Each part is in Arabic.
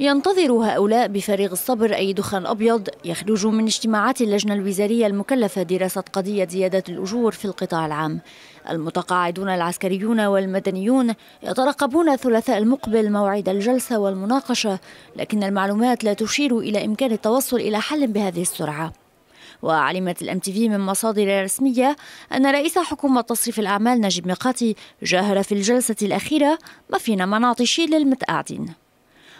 ينتظر هؤلاء بفارغ الصبر أي دخان أبيض يخرج من اجتماعات اللجنة الوزارية المكلفة دراسة قضية زيادة الأجور في القطاع العام المتقاعدون العسكريون والمدنيون يترقبون الثلاثاء المقبل موعد الجلسة والمناقشة لكن المعلومات لا تشير إلى إمكان التوصل إلى حل بهذه السرعة وعلمت الام تي في من مصادر رسميه ان رئيس حكومه تصريف الاعمال نجيب ميقاتي جاهر في الجلسه الاخيره ما فينا مناطشي للمتقاعدين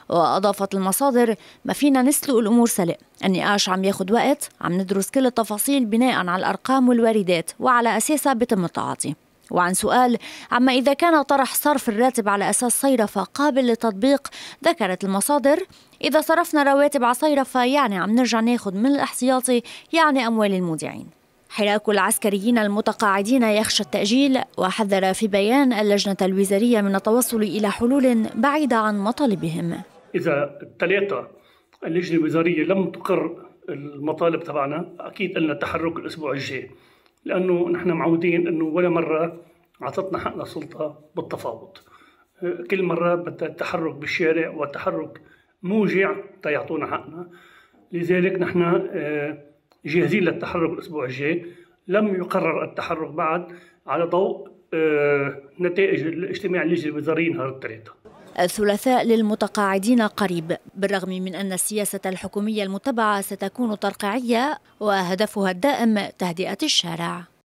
وأضافت المصادر ما فينا نسلق الأمور سلق النقاش عم ياخد وقت عم ندرس كل التفاصيل بناء على الأرقام والواردات وعلى أساسها بتم التعاطي وعن سؤال عما إذا كان طرح صرف الراتب على أساس صيرفة قابل للتطبيق ذكرت المصادر إذا صرفنا رواتب على صيرفة يعني عم نرجع ناخد من الاحتياطي يعني أموال المودعين حراك العسكريين المتقاعدين يخشى التأجيل وحذر في بيان اللجنة الوزارية من التوصل إلى حلول بعيدة عن مطالبهم اذا الثلاثه اللجنه الوزاريه لم تقر المطالب تبعنا اكيد لنا تحرك الاسبوع الجاي لانه نحن معودين انه ولا مره اعطتنا حقنا السلطه بالتفاوض كل مره بدها التحرك بالشارع وتحرك موجع تيعطونا حقنا لذلك نحن آه، جاهزين للتحرك الاسبوع الجاي لم يقرر التحرك بعد على ضوء آه، نتائج الاجتماع اللجنه الوزاريه نهار الثلاثاء الثلاثاء للمتقاعدين قريب بالرغم من أن السياسة الحكومية المتبعة ستكون ترقيعية وهدفها الدائم تهدئة الشارع